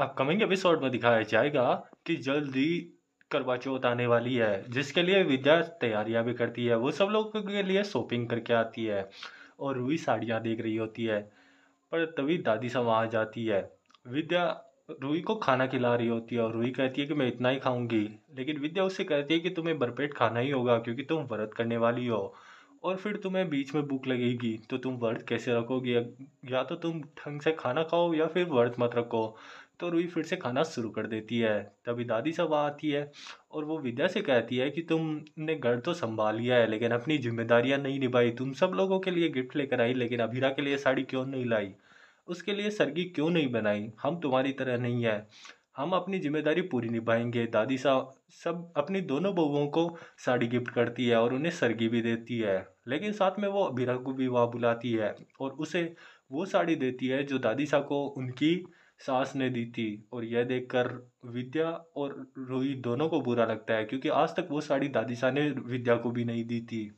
upcoming episode में दिखाया जाएगा कि जल्दी करवा चौथ आने वाली है जिसके लिए विद्या तैयारियां भी करती है वो सब लोगों के लिए शॉपिंग करके आती है और वही साड़ियाँ देख रही होती है पर तभी दादी सब आ जाती है विद्या रूही को खाना खिला रही होती है और रूही कहती है कि मैं इतना ही खाऊंगी लेकिन विद्या उससे कहती है कि तुम्हें भरपेट खाना ही होगा क्योंकि तुम व्रत करने वाली हो और फिर तुम्हें बीच में भूख लगेगी तो तुम व्रत कैसे रखोगे या तो तुम ढंग से खाना खाओ या फिर व्रत मत रखो तो रुई फिर से खाना शुरू कर देती है तभी दादी सब आती है और वो विद्या से कहती है कि तुमने घर तो संभाल लिया है लेकिन अपनी जिम्मेदारियां नहीं निभाई तुम सब लोगों के लिए गिफ्ट लेकर आई लेकिन अभीरा के लिए साड़ी क्यों नहीं लाई उसके लिए सरगी क्यों नहीं बनाई हम तुम्हारी तरह नहीं है हम अपनी जिम्मेदारी पूरी निभाएंगे दादी साहब सब अपनी दोनों बहुओं को साड़ी गिफ्ट करती है और उन्हें सरगी भी देती है लेकिन साथ में वो अबीरा को भी वहाँ बुलाती है और उसे वो साड़ी देती है जो दादी साहब को उनकी सास ने दी थी और यह देखकर विद्या और रोही दोनों को बुरा लगता है क्योंकि आज तक वो साड़ी दादी साह ने विद्या को भी नहीं दी थी